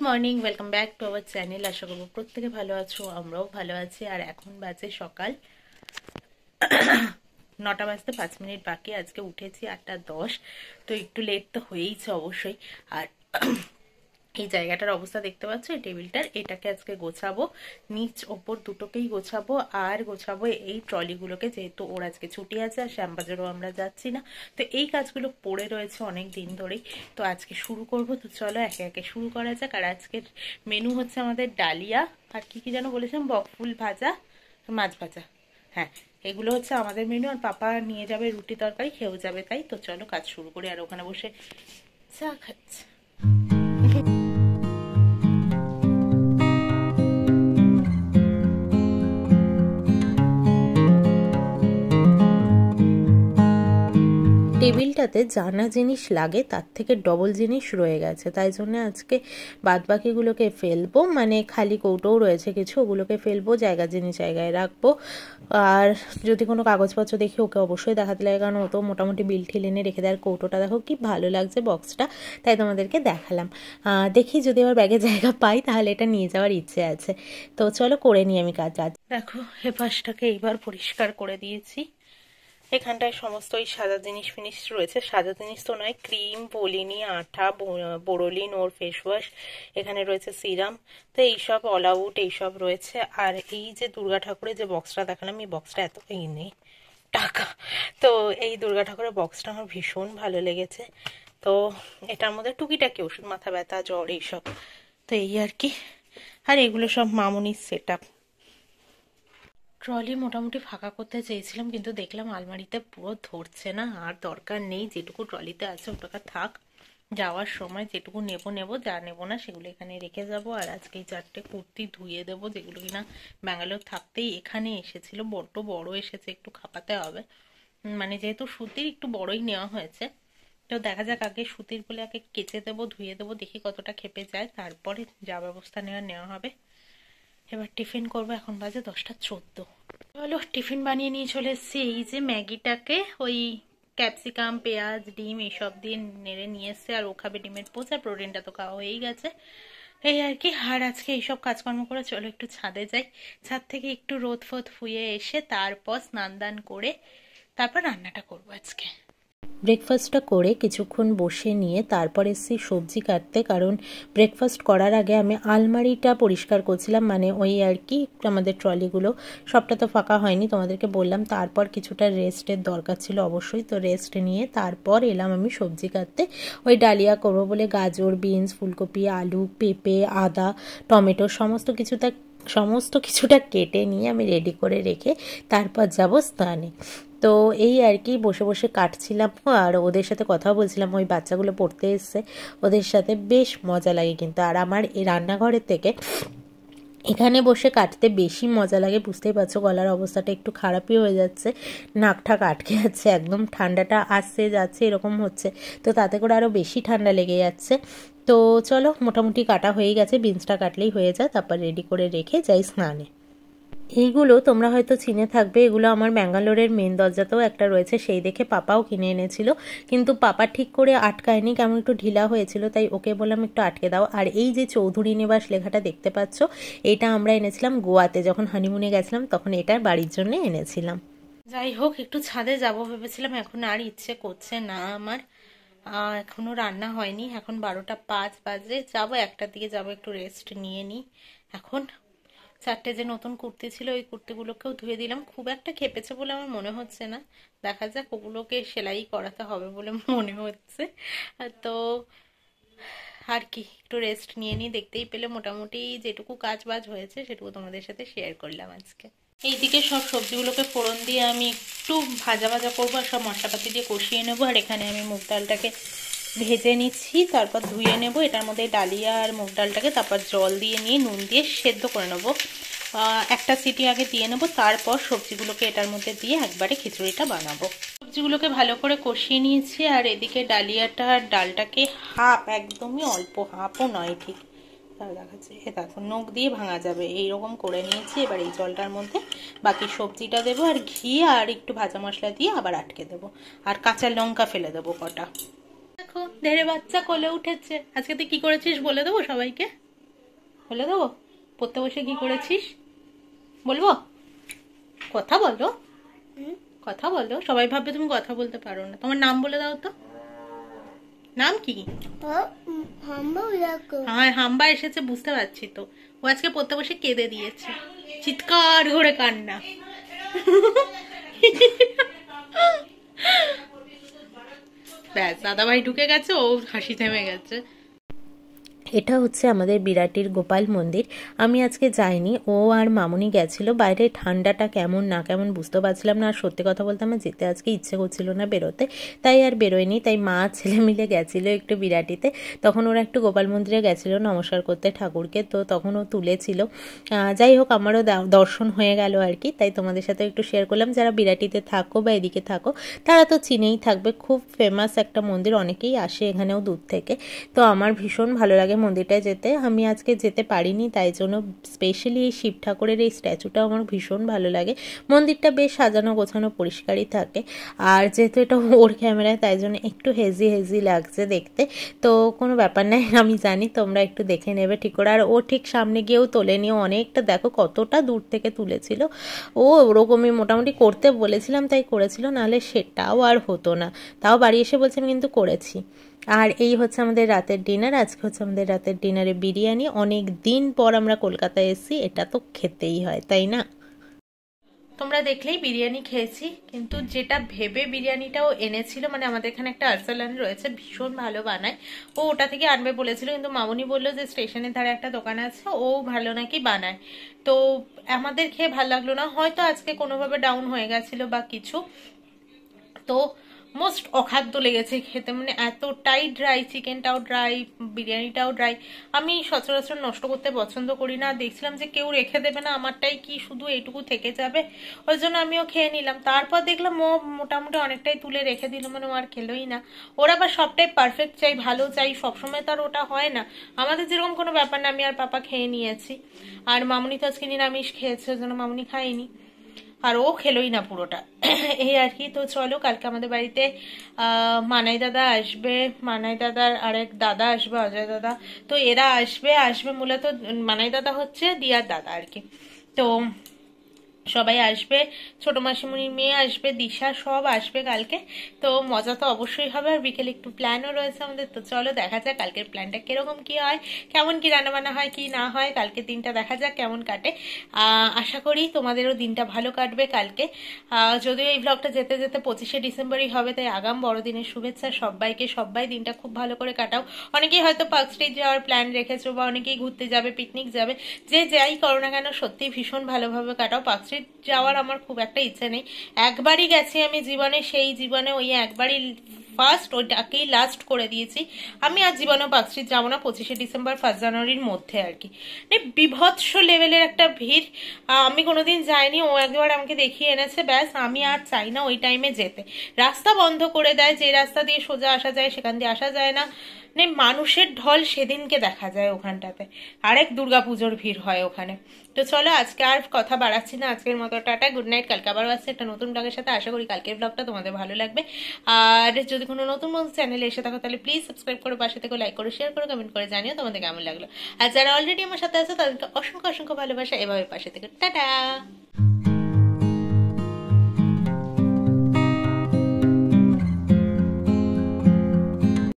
good morning welcome back to our channel আশা করবো প্রত্যেকে ভালো আছো আমরাও ভালো আছি আর এখন বাজে সকাল নটা বাজতে পাঁচ মিনিট বাকি আজকে উঠেছি আটটা দশ তো একটু লেট তো হয়েইছে অবশ্যই আর এই জায়গাটার অবস্থা দেখতে পাচ্ছ এই টেবিলটার এটাকে আজকে গোছাবো নিচ ওপর দুটোকেই গোছাবো আর গোছাবো এই ট্রলিগুলোকে যেহেতু ওর আজকে ছুটি আছে আর শ্যামবাজারও আমরা যাচ্ছি না তো এই কাজগুলো পড়ে রয়েছে অনেক দিন ধরেই তো আজকে শুরু করব তো চলো একে একে শুরু করা যাক আর আজকের মেনু হচ্ছে আমাদের ডালিয়া আর কি কি যেন বলেছেন বকফুল ভাজা মাছ ভাজা হ্যাঁ এগুলো হচ্ছে আমাদের মেনু আর পাপা নিয়ে যাবে রুটি তরকারি খেয়েও যাবে তাই তো চলো কাজ শুরু করি আর ওখানে বসে চা খাচ্ছে টেবিলটাতে জানা জিনিস লাগে তার থেকে ডবল জিনিস রয়ে গেছে তাই জন্য আজকে বাদবাকিগুলোকে ফেলবো মানে খালি কৌটোও রয়েছে কিছু ওগুলোকে ফেলবো জায়গা জিনিস জায়গায় রাখবো আর যদি কোনো কাগজপত্র দেখি ওকে অবশ্যই দেখাতে লাগে কারণ ও তো মোটামুটি বিল ঠিল এনে রেখে দেয় আর কৌটোটা দেখো কি ভালো লাগছে বক্সটা তাই তোমাদেরকে দেখালাম দেখি যদি আবার ব্যাগে জায়গা পাই তাহলে এটা নিয়ে যাওয়ার ইচ্ছে আছে তো চলো করে নিই আমি কাজ আজ দেখো হেফাসটাকে এইবার পরিষ্কার করে দিয়েছি এখানটায় সমস্ত ওই সাদা জিনিস ফিনিস রয়েছে সাদা জিনিস তো নয় ক্রিম বলিনি আঠা বোরোলিন ওর ফেস ওয়াশ এখানে রয়েছে সিরাম তো এইসব অল আউট এইসব রয়েছে আর এই যে দুর্গা ঠাকুরের যে বক্সটা দেখালাম এই বক্সটা এত এই নেই টাকা তো এই দুর্গা ঠাকুরের বক্সটা আমার ভীষণ ভালো লেগেছে তো এটার মধ্যে টুকিটাকি ওষুধ মাথা ব্যথা জ্বর এইসব তো এই আর কি আর এগুলো সব মামুনির সেট আপ ট্রলি মোটামুটি ফাঁকা করতে চেয়েছিলাম কিন্তু দেখলাম আলমারিতে পুরো ধরছে না আর দরকার নেই যেটুকু ট্রলিতে আছে ওটাকে থাক যাওয়ার সময় যেটুকু নেব নেব যা নেব না সেগুলো এখানে রেখে যাব আর আজকে এই চারটে কুর্তি ধুয়ে দেবো যেগুলো কিনা ব্যাঙ্গালোর থাকতেই এখানে এসেছিল বড্ড বড় এসেছে একটু খাপাতে হবে মানে যেহেতু সুতির একটু বড়ই নেওয়া হয়েছে তো দেখা যাক আগে সুতির বলে আগে কেচে দেবো ধুয়ে দেবো দেখি কতটা খেপে যায় তারপরে যা ব্যবস্থা নেওয়া নেওয়া হবে এবার টিফিন করবো এখন বাজে দশটা চোদ্দ চলো টিফিন বানিয়ে নিয়ে চলে এসছি এই যে ম্যাগিটাকে ওই ক্যাপসিকাম পেঁয়াজ ডিম এইসব দিয়ে নেড়ে নিয়ে এসছে আর ও খাবে ডিমের পোচ আর প্রোটিনটা তো খাওয়া হয়েই গেছে এই আর কি আর আজকে এইসব কাজকর্ম করে চলো একটু ছাদে যাই ছাদ থেকে একটু রোদ ফোদ ফুয়ে এসে তারপর স্নান দান করে তারপর রান্নাটা করবো আজকে ব্রেকফাস্টটা করে কিছুক্ষণ বসে নিয়ে তারপর এসেছি সবজি কাটতে কারণ ব্রেকফাস্ট করার আগে আমি আলমারিটা পরিষ্কার করছিলাম মানে ওই আর কি আমাদের ট্রলিগুলো সবটা তো ফাঁকা হয়নি তোমাদেরকে বললাম তারপর কিছুটা রেস্টের দরকার ছিল অবশ্যই তো রেস্ট নিয়ে তারপর এলাম আমি সবজি কাটতে ওই ডালিয়া করবো বলে গাজর বিনস ফুলকপি আলু পেঁপে আদা টমেটো সমস্ত কিছুটা সমস্ত কিছুটা কেটে নিয়ে আমি রেডি করে রেখে তারপর যাব স্থানে তো এই আর কি বসে বসে কাটছিলাম আর ওদের সাথে কথা বলছিলাম ওই বাচ্চাগুলো পড়তে এসছে ওদের সাথে বেশ মজা লাগে কিন্তু আর আমার এই রান্নাঘরের থেকে এখানে বসে কাটতে বেশি মজা লাগে বুঝতেই পারছো গলার অবস্থাটা একটু খারাপই হয়ে যাচ্ছে নাকঠাক আটকে যাচ্ছে একদম ঠান্ডাটা আসছে যাচ্ছে এরকম হচ্ছে তো তাতে করে আরও বেশি ঠান্ডা লেগে যাচ্ছে তো চলো মোটামুটি কাটা হয়ে গেছে বিনসটা কাটলেই হয়ে যায় তারপর রেডি করে রেখে যাই স্নানে এইগুলো তোমরা হয়তো চিনে থাকবে এগুলো আমার ব্যাঙ্গালোরের মেন দরজাতেও একটা রয়েছে সেই দেখে পাপাও কিনে এনেছিল কিন্তু পাপা ঠিক করে আটকায়নি কেমন একটু ঢিলা হয়েছিল তাই ওকে বললাম একটু আটকে দাও আর এই যে চৌধুরী নিবাস লেখাটা দেখতে পাচ্ছ এটা আমরা এনেছিলাম গোয়াতে যখন হানিমুনে গেছিলাম তখন এটা বাড়ির জন্য এনেছিলাম যাই হোক একটু ছাদে যাব ভেবেছিলাম এখন আর ইচ্ছে করছে না আমার এখনও রান্না হয়নি এখন বারোটা পাঁচ বাজে যাবো একটার দিকে যাবো একটু রেস্ট নিয়ে নিই এখন চারটে যে নতুন কুর্তি ছিল ওই কুর্তিগুলোকেও ধুয়ে দিলাম খুব একটা খেপেছে বলে আমার মনে হচ্ছে না দেখা যাক ওগুলোকে সেলাই করাতে হবে বলে মনে হচ্ছে তো আর কি একটু রেস্ট নিয়ে নিই দেখতেই পেলে মোটামুটি যেটুকু কাজ বাজ হয়েছে সেটুকু তোমাদের সাথে শেয়ার করলাম আজকে এইদিকে সব সবজিগুলোকে ফোড়ন দিয়ে আমি একটু ভাজা ভাজা করবো আর সব মশলাপাতি দিয়ে কষিয়ে নেবো আর এখানে আমি মুগ ডালটাকে ভেজে নিচ্ছি তারপর ধুয়ে নেব এটার মধ্যে ডালিয়া আর মুগ ডালটাকে তারপর জল দিয়ে নিয়ে নুন দিয়ে সেদ্ধ করে নেব একটা সিটি আগে দিয়ে নেব তারপর সবজিগুলোকে এটার মধ্যে দিয়ে একবারে খিচুড়িটা বানাবো সবজিগুলোকে ভালো করে কষিয়ে নিয়েছি আর এদিকে ডালিয়াটা আর ডালটাকে হাফ একদমই অল্প হাফও নয় ঠিক তাহলে দেখাচ্ছে এ দেখো নখ দিয়ে ভাঙা যাবে এইরকম করে নিয়েছি এবার এই জলটার মধ্যে বাকি সবজিটা দেবো আর ঘি আর একটু ভাজা মশলা দিয়ে আবার আটকে দেবো আর কাঁচা লঙ্কা ফেলে দেবো কটা দেখো ধেরে বাচ্চা কোলে উঠেছে আজকে তুই কি করেছিস বলে দেবো সবাইকে বলে দেবো পড়তে বসে কি করেছিস বলবো কথা বলো কথা বলো সবাই ভাববে তুমি কথা বলতে পারো না তোমার নাম বলে দাও তো নাম কি হ্যাঁ হাম্বা এসেছে বুঝতে পারছি তো ও আজকে পড়তে বসে কেঁদে দিয়েছে চিৎকার করে কান্না ব্যাস দাদাভাই ঢুকে গেছে ও হাসি থেমে গেছে এটা হচ্ছে আমাদের বিরাটির গোপাল মন্দির আমি আজকে যাইনি ও আর মামুনি গেছিল বাইরে ঠান্ডাটা কেমন না কেমন বুঝতে পারছিলাম না আর সত্যি কথা বলতে আমার যেতে আজকে ইচ্ছে করছিল না বেরোতে তাই আর বেরোয়নি তাই মা ছেলে মিলে গেছিল একটু বিরাটিতে তখন ওরা একটু গোপাল মন্দিরে গেছিলো নমস্কার করতে ঠাকুরকে তো তখন ও তুলেছিল যাই হোক আমারও দর্শন হয়ে গেল আর কি তাই তোমাদের সাথে একটু শেয়ার করলাম যারা বিরাটিতে থাকো বা এদিকে থাকো তারা তো চিনেই থাকবে খুব ফেমাস একটা মন্দির অনেকেই আসে এখানেও দূর থেকে তো আমার ভীষণ ভালো লাগে মন্দিরটায় যেতে আমি আজকে যেতে পারিনি তাই জন্য স্পেশালি এই শিব ঠাকুরের এই স্ট্যাচুটা আমার ভীষণ ভালো লাগে মন্দিরটা বেশ সাজানো গোছানো পরিষ্কারই থাকে আর যেহেতু এটা ওর ক্যামেরায় তাই জন্য একটু হেজি হেজি লাগছে দেখতে তো কোনো ব্যাপার নাই আমি জানি তোমরা একটু দেখে নেবে ঠিক করে আর ও ঠিক সামনে গিয়েও তোলে নিয়ে অনেকটা দেখো কতটা দূর থেকে তুলেছিল ও ওরকমই মোটামুটি করতে বলেছিলাম তাই করেছিল নাহলে সেটাও আর হতো না তাও বাড়ি এসে বলছে আমি কিন্তু করেছি আর এই হচ্ছে আমাদের রাতের ডিনার আজকে হচ্ছে আমাদের রাতের ডিনারে বিরিয়ানি অনেক দিন পর আমরা কলকাতায় এসেছি এটা তো খেতেই হয় তাই না তোমরা দেখলেই বিরিয়ানি খেয়েছি কিন্তু যেটা ভেবে বিরিয়ানিটাও এনেছিল মানে আমাদের এখানে একটা আর্সালান রয়েছে ভীষণ ভালো বানায় ও ওটা থেকে আনবে বলেছিল কিন্তু মামনি বললো যে স্টেশনের ধারে একটা দোকান আছে ও ভালো নাকি বানায় তো আমাদের খেয়ে ভালো লাগলো না হয়তো আজকে কোনোভাবে ডাউন হয়ে গেছিলো বা কিছু তো মোস্ট অখাদ্য লেগেছে খেতে মানে এতটাই ড্রাই চিকেনটাও ড্রাই বিরিয়ানিটাও ড্রাই আমি সচরাচর নষ্ট করতে পছন্দ করি না দেখছিলাম যে কেউ রেখে দেবে না আমারটাই কি শুধু এটুকু থেকে যাবে ওই জন্য আমিও খেয়ে নিলাম তারপর দেখলাম ও মোটামুটি অনেকটাই তুলে রেখে দিল মানে ও আর খেলোই না ওরা আবার সবটাই পারফেক্ট চাই ভালো চাই সবসময় তো আর ওটা হয় না আমাদের যেরকম কোনো ব্যাপার না আমি আর পাপা খেয়ে নিয়েছি আর মামুনি তো আজকে নিরামিষ খেয়েছে ওই জন্য মামুনি খাইনি আর ও খেলোই না পুরোটা এই আর কি তো চলো কালকে আমাদের বাড়িতে মানাই দাদা আসবে মানাই দাদার আরেক দাদা আসবে অজয় দাদা তো এরা আসবে আসবে মূলত মানাই দাদা হচ্ছে দিয়ার দাদা আর কি তো সবাই আসবে ছোট মাসিমুনির মেয়ে আসবে দিশা সব আসবে কালকে তো মজা তো অবশ্যই হবে আর বিকেলে একটু প্ল্যানও রয়েছে আমাদের তো চলো দেখা যাক কালকের প্ল্যানটা কীরকম কি হয় কেমন কি রান্নাবান্না হয় কি না হয় কালকের দিনটা দেখা যাক কেমন কাটে আশা করি তোমাদেরও দিনটা ভালো কাটবে কালকে যদিও এই ব্লগটা যেতে যেতে পঁচিশে ডিসেম্বরই হবে তাই আগাম বড়দিনের শুভেচ্ছা সবাইকে সবাই দিনটা খুব ভালো করে কাটাও অনেকেই হয়তো পার্ক স্ট্রিট যাওয়ার প্ল্যান রেখেছো বা অনেকেই ঘুরতে যাবে পিকনিক যাবে যে যাই করো না কেন সত্যি ভীষণ ভালোভাবে কাটাও পার্ক স্ট্রিট যাওয়ার আমার খুব একটা ইচ্ছে নেই একবারই গেছি আমি জীবনে সেই জীবনে ওই একবারই ফার্স্ট ওইটাকেই লাস্ট করে দিয়েছি আমি আর জীবনে পাকস্ট্রিট যাবো না পঁচিশে ডিসেম্বর ফার্স্ট জানুয়ারির মধ্যে আর কি মানে বিভৎস লেভেলের একটা ভিড় আমি কোনোদিন যাইনি ও একবার আমাকে দেখিয়ে এনেছে ব্যাস আমি আর চাই না ওই টাইমে যেতে রাস্তা বন্ধ করে দেয় যে রাস্তা দিয়ে সোজা আসা যায় সেখান দিয়ে আসা যায় না মানে মানুষের ঢল সেদিনকে দেখা যায় ওখানটাতে আরেক দুর্গাপুজোর ভিড় হয় ওখানে তো চলো আজকে আর কথা বাড়াচ্ছি না আজকের মতো টাটা গুড নাইট কালকে আবারও আসছে একটা নতুন ব্লগের সাথে আশা করি কালকের ব্লগটা তোমাদের ভালো লাগবে আর যদি কোনো নতুন মন চ্যানেলে এসে থাকো তাহলে প্লিজ সাবস্ক্রাইব করো পাশে থেকে লাইক করো শেয়ার করো কমেন্ট করে জানিও তোমাদের কেমন লাগলো আর যারা অলরেডি আমার সাথে আছে তাদেরকে অসংখ্য অসংখ্য ভালোবাসা এভাবে পাশে থেকে টাটা